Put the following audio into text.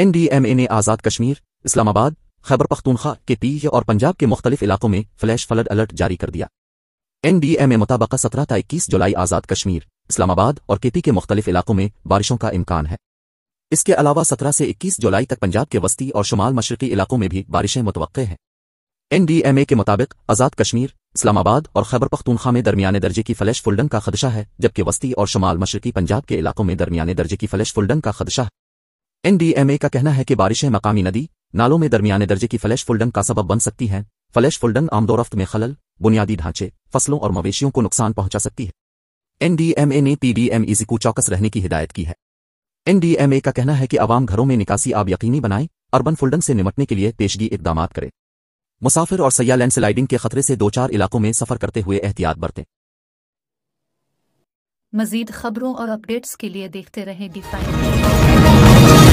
N D M اے نے آزاد کشمیر اسلام آباد خیبر پختونخوا کے پی اور پنجاب کے مختلف علاقوں میں فلیش فلڈ الرٹ جاری کر دیا این ڈی ایم اے مطابق سترہ تا اکیس جولائی آزاد کشمیر اسلام آباد اور کے پی کے مختلف علاقوں میں بارشوں کا امکان ہے اس کے علاوہ سترہ سے اکیس جولائی تک پنجاب کے وسطی اور شمال مشرقی علاقوں میں بھی بارشیں متوقع ہیں این ڈی ایم اے کے مطابق آزاد کشمیر اسلام آباد اور خیبر پختونخوا میں درمیانے درجے کی فلیش فلڈن کا خدشہ ہے جبکہ وسطی اور شمال مشرقی پنجاب کے علاقوں میں درمیانے درجے کی فلیش فلڈن کا خدشہ ہے एनडीएमए का कहना है कि बारिशें मकामी नदी नालों में दरमियाने दर्जे की फ्लैश फुलडंग का सबब बन सकती हैं फ्लैश फुलडंग आमदोरफ्त में खलल बुनियादी ढांचे फसलों और मवेशियों को नुकसान पहुंचा सकती है एनडीएमए ने इसी को चौकस रहने की हिदायत की है एनडीएमए का कहना है कि आवाम घरों में निकासी आप यकीनी बनाएं अर्बन फुलडंग से निमटने के लिए पेशगी इकदाम करें मुसाफिर और सयाह लैंडस्लाइडिंग के खतरे से दो चार इलाकों में सफर करते हुए एहतियात बरतें मजीद खबरों और अपडेट्स के लिए देखते रहें डिफाइन